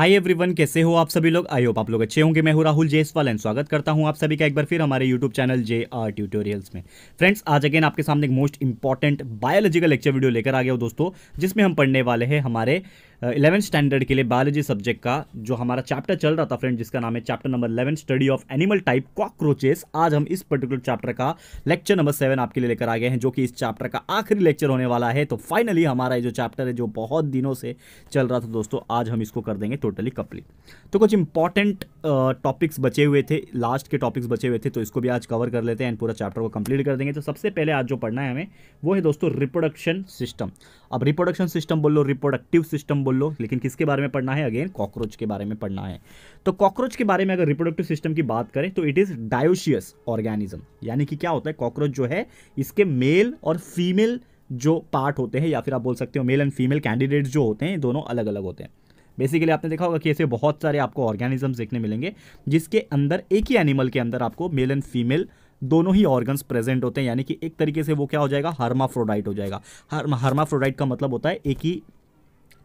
Hi everyone कैसे हो आप सभी लोग आई होप आप लोग अच्छे होंगे मैं हूं राहुल जयसवाल एंड स्वागत करता हूं आप सभी का एक बार फिर हमारे YouTube channel J R tutorials में फ्रेंड्स आज अगेन आपके सामने एक most important biological lecture video लेकर आ गया हो दोस्तों जिसमें हम पढ़ने वाले हैं हमारे इलेवन स्टैंडर्ड के लिए बायोलॉजी सब्जेक्ट का जो हमारा चैप्टर चल रहा था फ्रेंड जिसका नाम है chapter number eleven study of animal type cockroaches आज हम इस पर्टिकुलर चैप्टर का लेक्चर नंबर सेवन आपके लिए लेकर आ गए हैं जो कि इस चैप्टर का आखिरी लेक्चर होने वाला है तो फाइनली हमारा ये जो चैप्टर है जो बहुत दिनों से चल रहा था दोस्तों आज हम इसको कर देंगे टोटली कंप्लीट तो कुछ इंपॉर्टेंट टॉपिक्स बचे हुए थे लास्ट के टॉपिक्स बचे हुए थे तो इसको भी आज कवर कर लेते हैं पूरा चैप्टर को कंप्लीट कर देंगे तो सबसे पहले आज जो पढ़ना है हमें वो है दोस्तों रिप्रोडक्शन सिस्टम अब रिप्रोडक्शन सिस्टम बोल लो रिप्रोडक्टिव सिस्टम बोल लो लेकिन किसके बारे में पढ़ना है अगेन कॉकरोच के बारे में पढ़ना है तो कॉकरोच के बारे में अगर रिप्रोडक्टिव सिस्टम की बात करें तो इट इज़ डायोशियस ऑर्गेनिज्म यानी कि क्या होता है कॉकरोच जो है इसके मेल और फीमेल जो पार्ट होते हैं या फिर आप बोल सकते हो मेल एंड फीमेल कैंडिडेट जो होते हैं दोनों अलग अलग होते हैं बेसिकली आपने देखा होगा कि ऐसे बहुत सारे आपको ऑर्गेनिजम्स देखने मिलेंगे जिसके अंदर एक ही एनिमल के अंदर आपको मेल एंड फीमेल दोनों ही ऑर्गन्स प्रेजेंट होते हैं यानी कि एक तरीके से वो क्या हो जाएगा हर्माफ्रोडाइट हो जाएगा हर्माफ्रोडाइट का मतलब होता है एक ही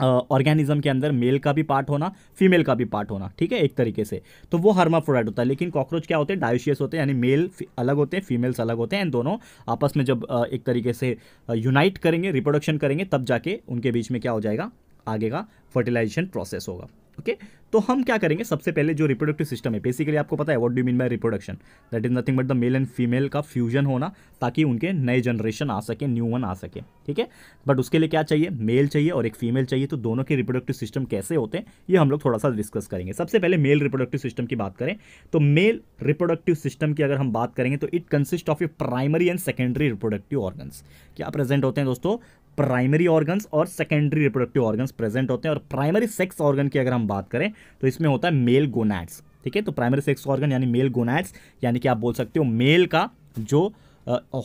ऑर्गेनिज्म के अंदर मेल का भी पार्ट होना फीमेल का भी पार्ट होना ठीक है एक तरीके से तो वो हर्माफ्रोडाइट होता है लेकिन कॉकरोच क्या होते हैं डायोशियस होते हैं यानी मेल अलग होते हैं फीमेल्स अलग होते हैं एंड दोनों आपस में जब एक तरीके से यूनाइट करेंगे रिप्रोडक्शन करेंगे तब जाके उनके बीच में क्या हो जाएगा आगे का फर्टिलाइजेशन प्रोसेस होगा ओके तो हम क्या करेंगे सबसे पहले जो रिप्रोडक्टिव सिस्टम है बेसिकली आपको पता है what do mean by reproduction that is nothing but the male and female का फ्यूजन होना ताकि उनके नए जनरेशन आ सके न्यू वन आ सके ठीक है बट उसके लिए क्या चाहिए मेल चाहिए और एक फीमेल चाहिए तो दोनों के रिप्रोडक्टिव सिस्टम कैसे होते हैं ये हम लोग थोड़ा सा डिस्कस करेंगे सबसे पहले मेल रिप्रोडक्टिव सिस्टम की बात करें तो मेल रिप्रोडक्टिव सिस्टम की अगर हम बात करेंगे तो it consist of a primary and secondary reproductive organ क्या प्रेजेंट होते हैं दोस्तों प्राइमरी ऑर्गन्स और सेकेंडरी रिप्रोडक्टिव ऑर्गन्स प्रेजेंट होते हैं और प्राइमरी सेक्स ऑर्गन की अगर हम बात करें तो इसमें होता है मेल गोनैट्स ठीक है तो प्राइमरी सेक्स ऑर्गन यानी मेल गोनैट्स यानी कि आप बोल सकते हो मेल का जो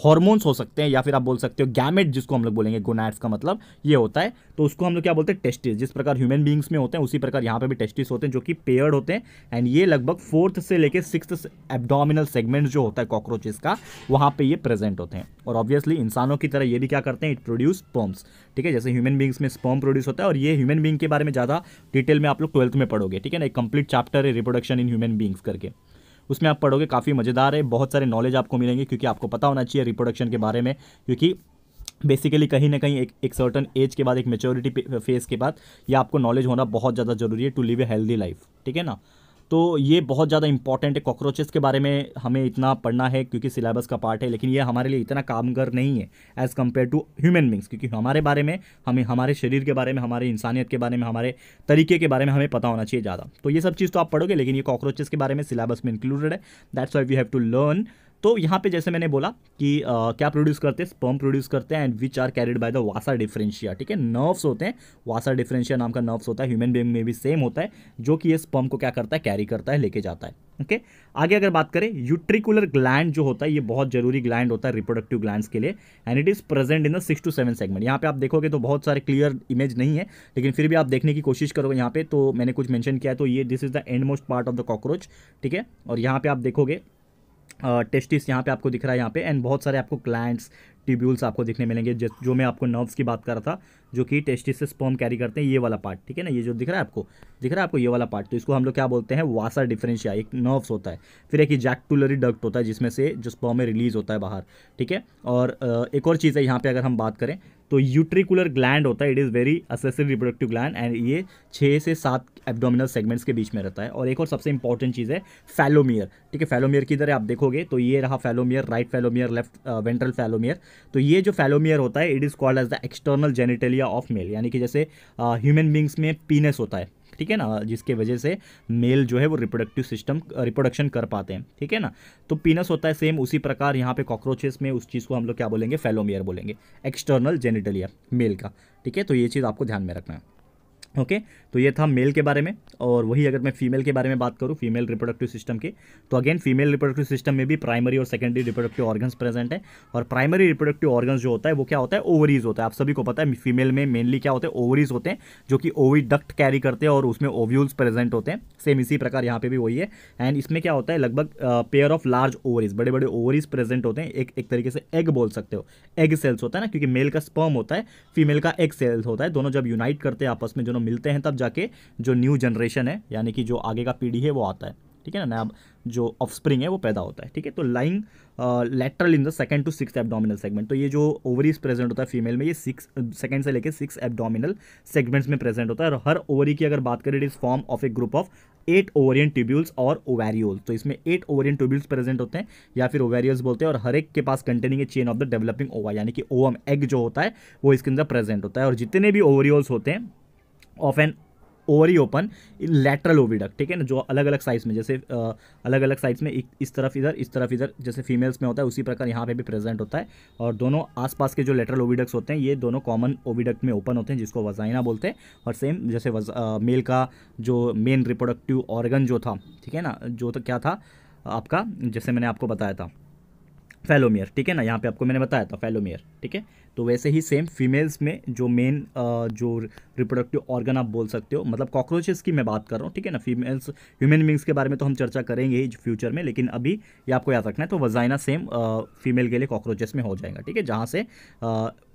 हॉर्मोन्स हो सकते हैं या फिर आप बोल सकते हो गैमेट जिसको हम लोग बोलेंगे गोनाइट्स का मतलब ये होता है तो उसको हम लोग क्या बोलते हैं टेस्टिस जिस प्रकार ह्यूमन बींग्स में होते हैं उसी प्रकार यहाँ पर भी टेस्टिस होते हैं जो कि पेयर्ड होते हैं एंड ये लगभग फोर्थ से लेकर सिक्स एबडोमिनल सेगमेंट जो होता है कॉकरोचेस का वहाँ पर ये प्रेजेंट होते हैं और ऑब्वियसली इंसानों की तरह ये भी क्या करते हैं इट प्रोड्यूस स्पर्म्स ठीक है जैसे ह्यूमन बींग्स में स्पर्म प्रोड्यूस होता है और ये ह्यूमन बींग के बारे में ज़्यादा डिटेल में आप लोग ट्वेल्थ में पढ़ोगे ठीक है ना एक कंप्लीट चैप्टर है रिप्रोडक्शन इन ह्यूमन बींग्स करके उसमें आप पढ़ोगे काफ़ी मज़ेदार है बहुत सारे नॉलेज आपको मिलेंगे क्योंकि आपको पता होना चाहिए रिप्रोडक्शन के बारे में क्योंकि बेसिकली कहीं ना कहीं एक एक सर्टन एज के बाद एक मेच्योरिटी फेज के बाद ये आपको नॉलेज होना बहुत ज़्यादा जरूरी है to live a healthy life ठीक है ना तो ये बहुत ज़्यादा इंपॉर्टेंट है कॉकरोचेस के बारे में हमें इतना पढ़ना है क्योंकि सिलेबस का पार्ट है लेकिन ये हमारे लिए इतना कामगर नहीं है as compare to human beings क्योंकि हमारे बारे में हमें हमारे शरीर के बारे में हमारे इंसानियत के बारे में हमारे तरीके के बारे में हमें पता होना चाहिए ज़्यादा तो ये सब चीज़ तो आप पढ़ोगे लेकिन ये कॉकरोचेस के बारे में सिलेबस में इंक्लूडेड है that's why we have to learn तो यहाँ पे जैसे मैंने बोला कि आ, क्या प्रोड्यूस करते हैं स्पर्म प्रोड्यूस करते हैं and which are carried by the vasa deferentia ठीक है नर्व्स होते हैं वासा डिफरेंशिया नाम का नर्व्स होता है ह्यूमन बींग में भी सेम होता है जो कि ये स्पर्म को क्या करता है कैरी करता है लेके जाता है ओके आगे अगर बात करें यूट्रिकुलर ग्लैंड जो होता है ये बहुत जरूरी ग्लैंड होता है रिप्रोडक्टिव ग्लैंड के लिए and it is present in the six two seven segment यहाँ पे आप देखोगे तो बहुत सारे क्लियर इमेज नहीं है लेकिन फिर भी आप देखने की कोशिश करोगे यहाँ पे तो मैंने कुछ मैंशन किया तो ये this is the end most part of the cockroach ठीक है और यहाँ पे आप देखोगे टेस्टिस यहाँ पे आपको दिख रहा है यहाँ पे एंड बहुत सारे आपको क्लाइंट्स ट्यूब्यूल्स आपको देखने मिलेंगे जो मैं आपको नर्व्स की बात कर रहा था जो कि टेस्टिस से स्पर्म कैरी करते हैं ये वाला पार्ट ठीक है ना ये जो दिख रहा है आपको दिख रहा है आपको ये वाला पार्ट तो इसको हम लोग क्या बोलते हैं वासा डिफरेंशिया एक नर्व्स होता है फिर एक इजैक्टुलरी डक्ट होता है जिसमें से जो स्पर्म में रिलीज होता है बाहर ठीक है और एक और चीज़ है यहाँ पर अगर हम बात करें तो यूट्रिकुलर ग्लैंड होता है it is very accessory reproductive gland and ये छः से सात एब्डोमिनल सेगमेंट्स के बीच में रहता है और एक और सबसे इंपॉर्टेंट चीज़ है फैलोमियर ठीक है फैलोमियर की तरह आप देखोगे तो ये रहा phallomere right phallomere left ventral phallomere तो ये जो फैलोमियर होता है it is called as the external genitalia of male यानी कि जैसे ह्यूमन बींग्स में पीनस होता है ठीक है ना जिसके वजह से मेल जो है वो रिप्रोडक्टिव सिस्टम रिप्रोडक्शन कर पाते हैं ठीक है ना तो पीनस होता है सेम उसी प्रकार यहाँ पे कॉकरोचेस में उस चीज़ को हम लोग क्या बोलेंगे फेलोमियर बोलेंगे एक्सटर्नल जेनिटलिया मेल का ठीक है तो ये चीज़ आपको ध्यान में रखना है ओके okay? तो ये था मेल के बारे में और वही अगर मैं फीमेल के बारे में बात करूँ फीमेल रिप्रोडक्टिव सिस्टम की तो अगेन फीमेल रिप्रोडक्टिव सिस्टम में भी प्राइमरी और सेकेंडरी रिप्रोडक्टिव ऑर्गन्स प्रेजेंट है और प्राइमरी रिप्रोडक्टिव ऑर्गन्स जो होता है वो क्या होता है ओवरीज होता है आप सभी को पता है फीमेल में मेनली क्या होते हैं ओवरीज होते हैं जो कि ओवी डक्ट कैरी करते हैं और उसमें ओव्यूल्स प्रेजेंट होते हैं सेम इसी प्रकार यहाँ पर भी वही है एंड इसमें क्या होता है लगभग पेयर ऑफ लार्ज ओवरीज बड़े बड़े ओवरीज प्रेजेंट होते हैं एक एक तरीके से एग बोल सकते हो एग सेल्स होता है ना क्योंकि मेल का स्पर्म होता है फीमेल का एग सेल्स होता है दोनों जब यूनाइट करते हैं आपस में दोनों दोनों मिलते हैं तब जाके जो न्यू जनरेशन है यानी कि जो आगे का पीढ़ी है वो आता है ठीक है ना नया जो ऑफस्प्रिंग है वो पैदा होता है ठीक है तो lying lateral in the second to six abdominal segment तो ये जो ओवरीज प्रेजेंट होता है फीमेल में ये सिक्स सेकंड से लेके सिक्स एबडोमिनल सेगमेंट्स में प्रेजेंट होता है और हर ओवरी की अगर बात करें it is form of a group of eight ovarian tubules और ओवेरियोल्स तो इसमें एट ओवरियन ट्यूब्यूल्स प्रेजेंट होते हैं या फिर ओवेरियल्स बोलते हैं और हर एक के पास containing a chain of the developing ova यानी कि ओवम एग जो होता है वो इसके अंदर प्रेजेंट होता है और जितने भी ओवरियोल्स होते हैं of an ovary open lateral oviduct ठीक है ना जो अलग अलग साइज में जैसे अलग अलग साइज में इस तरफ इधर इस तरफ इधर जैसे फीमेल्स में होता है उसी प्रकार यहाँ पे भी प्रेजेंट होता है और दोनों आसपास के जो लेटरल ओविडक्स होते हैं ये दोनों कॉमन ओविडक्ट में ओपन होते हैं जिसको वजाइना बोलते हैं और सेम जैसे मेल का जो मेन रिप्रोडक्टिव ऑर्गन जो था ठीक है ना जो तो क्या था आपका जैसे मैंने आपको बताया था फेलोमियर ठीक है ना यहाँ पे आपको मैंने बताया था फेलोमियर ठीक है तो वैसे ही सेम फीमेल्स में जो मेन जो रिप्रोडक्टिव ऑर्गन आप बोल सकते हो मतलब कॉकरोचेस की मैं बात कर रहा हूँ ठीक है ना फीमेल्स ह्यूमन बींग्स के बारे में तो हम चर्चा करेंगे ही फ्यूचर में लेकिन अभी ये आपको याद रखना है तो वजाइना सेम फीमेल के लिए कॉकरोचेस में हो जाएगा ठीक है जहाँ से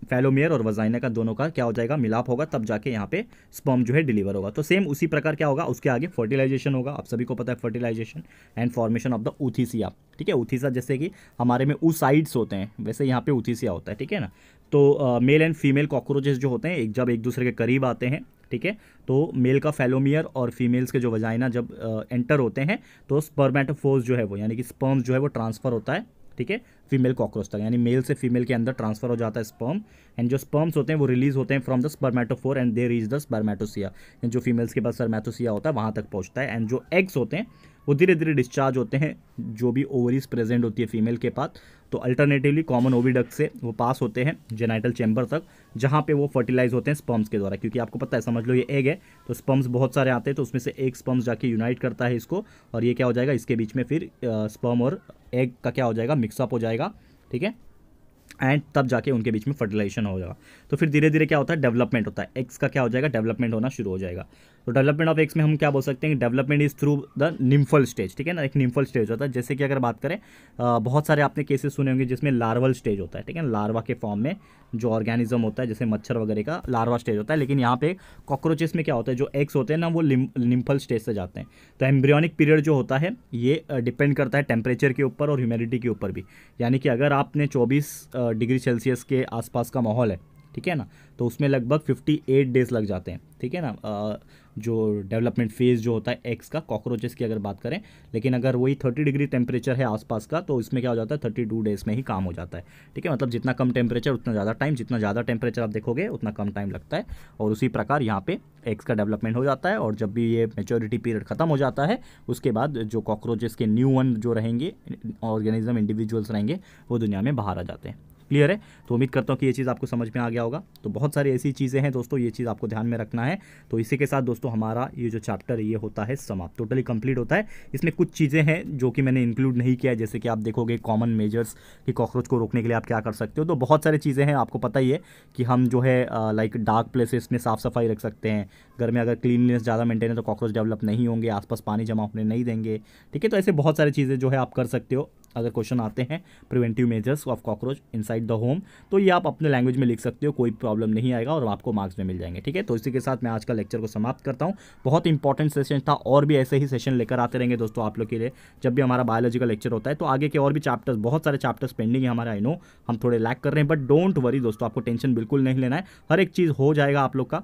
फेलोमियर और वजाइना का दोनों का क्या हो जाएगा मिलाप होगा तब जाके यहाँ पे स्पर्म जो है डिलीवर होगा तो सेम उसी प्रकार क्या होगा उसके आगे फर्टिलाइजेशन होगा आप सभी को पता है fertilisation and formation of the ootheca ठीक है उथीसा जैसे कि हमारे में ऊ होते हैं वैसे यहाँ पे उथीसिया होता है ठीक है ना तो मेल एंड फीमेल कॉकरोचेस जो होते हैं एक जब एक दूसरे के करीब आते हैं ठीक है तो मेल का फेलोमियर और फीमेल्स के जो वजाइना जब आ, एंटर होते हैं तो स्पर्मेटोफोर्स जो है वो यानी कि स्पर्म्स जो है वो ट्रांसफ़र होता है ठीक है फीमेल कॉकरोच तक यानी मेल से फीमेल के अंदर ट्रांसफर हो जाता है स्पर्म एंड जो स्पर्म्स होते हैं वो रिलीज होते हैं from the spermatophore and there reach the spermatheca जो फीमेल्स के पास स्पर्मेटोसिया होता है वहाँ तक पहुँचता है एंड जो एग्स होते हैं वो धीरे धीरे डिस्चार्ज होते हैं जो भी ओवरीज प्रेजेंट होती है फीमेल के पास तो अल्टरनेटिवली कॉमन ओविडक से वो पास होते हैं जेनाइटल चैम्बर तक जहाँ पे वो फर्टिलाइज होते हैं स्पम्स के द्वारा क्योंकि आपको पता है समझ लो ये एग है तो स्पम्स बहुत सारे आते हैं तो उसमें से एक स्पम्स जाके यूनाइट करता है इसको और ये क्या हो जाएगा इसके बीच में फिर स्पम और एग का क्या हो जाएगा मिक्सअप हो जाएगा ठीक है एंड तब जाके उनके बीच में फर्टिलाइजेशन हो जाएगा तो फिर धीरे धीरे क्या होता है डेवलपमेंट होता है एक्स का क्या हो जाएगा डेवलपमेंट होना शुरू हो जाएगा तो डेवलपमेंट ऑफ एक्स में हम क्या बोल सकते हैं development is through the nymphal stage ठीक है ना एक निम्फल स्टेज होता है जैसे कि अगर बात करें बहुत सारे आपने केसेस सुने होंगे जिसमें लार्वल स्टेज होता है ठीक है लार्वा के फॉर्म में जो ऑर्गेनिज्म होता है जैसे मच्छर वगैरह का लार्वा स्टेज होता है लेकिन यहाँ पे कॉकरोचेस में क्या होता है जो एग्स होते हैं ना वो निम्फल स्टेज से जाते हैं तो एम्ब्रियनिक पीरियड जो होता है ये डिपेंड करता है टेम्परेचर के ऊपर और ह्यूमिडिटी के ऊपर भी यानी कि अगर आपने चौबीस डिग्री सेल्सियस के आसपास का माहौल है ठीक है ना तो उसमें लगभग 58 डेज़ लग जाते हैं ठीक है ना जो डेवलपमेंट फेज़ जो होता है एक्स का कॉकरोचेस की अगर बात करें लेकिन अगर वही 30 डिग्री टेम्परेचर है आसपास का तो इसमें क्या हो जाता है 32 डेज़ में ही काम हो जाता है ठीक है मतलब जितना कम टेम्परेचर उतना ज़्यादा टाइम जितना ज़्यादा टेम्परेचर आप देखोगे उतना कम टाइम लगता है और उसी प्रकार यहाँ पर एक्स का डेवलपमेंट हो जाता है और जब भी ये मेच्योरिटी पीरियड ख़त्म हो जाता है उसके बाद जो कॉकरोचेस के न्यू वन जो रहेंगे ऑर्गेनिज्म इंडिविजुअल्स रहेंगे वो दुनिया में बाहर आ जाते हैं क्लियर है तो उम्मीद करता हूँ कि ये चीज़ आपको समझ में आ गया होगा तो बहुत सारी ऐसी चीज़ें हैं दोस्तों ये चीज़ आपको ध्यान में रखना है तो इसी के साथ दोस्तों हमारा ये जो चैप्टर ये होता है समाप्त टोटली कंप्लीट होता है इसमें कुछ चीज़ें हैं जो कि मैंने इंक्लूड नहीं किया है जैसे कि आप देखोगे कॉमन मेजर्स कि कॉकरोच को रोकने के लिए आप क्या कर सकते हो तो बहुत सारी चीज़ें हैं आपको पता ही है कि हम जो है लाइक डार्क प्लेसेस में साफ़ सफाई रख सकते हैं घर में अगर क्लीनलीनेस ज़्यादा मेंटेन है तो कॉकरोच डेवलप नहीं होंगे आसपास पानी जमा होने नहीं देंगे ठीक है तो ऐसे बहुत सारी चीज़ें जो है आप कर सकते हो अगर क्वेश्चन आते हैं preventive measures of cockroach inside the home तो ये आप अपने लैंग्वेज में लिख सकते हो कोई प्रॉब्लम नहीं आएगा और आपको मार्क्स में मिल जाएंगे ठीक है तो इसी के साथ मैं आज का लेक्चर को समाप्त करता हूँ बहुत इंपॉर्टेंट सेशन था और भी ऐसे ही सेशन लेकर आते रहेंगे दोस्तों आप लोग के लिए जब भी हमारा बायोलॉजी का लेक्चर होता है तो आगे के और भी चैप्टर्स बहुत सारे चैप्टर्स पेंडिंग है हमारे आई नो हम थोड़े लैक कर रहे हैं बट डोंट वरी दोस्तों आपको टेंशन बिल्कुल नहीं लेना है हर एक चीज़ हो जाएगा आप लोग का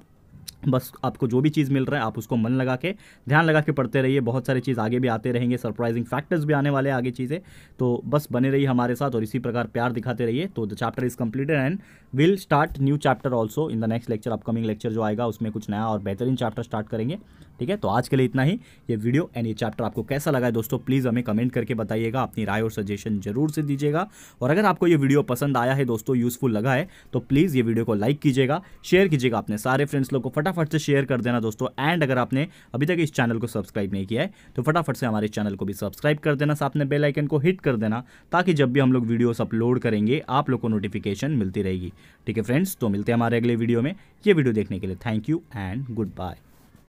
बस आपको जो भी चीज़ मिल रहा है आप उसको मन लगा के ध्यान लगा के पढ़ते रहिए बहुत सारी चीज़ आगे भी आते रहेंगे सरप्राइजिंग फैक्टर्स भी आने वाले आगे चीज़ें तो बस बने रहिए हमारे साथ और इसी प्रकार प्यार दिखाते रहिए तो the chapter is completed and will start new chapter also in the next lecture upcoming lecture जो आएगा उसमें कुछ नया और बेहतरीन चैप्टर स्टार्ट करेंगे ठीक है तो आज के लिए इतना ही ये वीडियो एंड ये चैप्टर आपको कैसा लगा है दोस्तों प्लीज़ हमें कमेंट करके बताइएगा अपनी राय और सजेशन जरूर से दीजिएगा और अगर आपको ये वीडियो पसंद आया है दोस्तों यूज़फुल लगा है तो प्लीज़ ये वीडियो को लाइक कीजिएगा शेयर कीजिएगा अपने सारे फ्रेंड्स लोग को फटाफट से शेयर कर देना दोस्तों एंड अगर आपने अभी तक इस चैनल को सब्सक्राइब नहीं किया है तो फटाफट से हमारे चैनल को भी सब्सक्राइब कर देना साथ में बेलाइकन को हिट कर देना ताकि जब भी हम लोग वीडियोस अपलोड करेंगे आप लोग को नोटिफिकेशन मिलती रहेगी ठीक है फ्रेंड्स तो मिलते हैं हमारे अगले वीडियो में ये वीडियो देखने के लिए thank you and good bye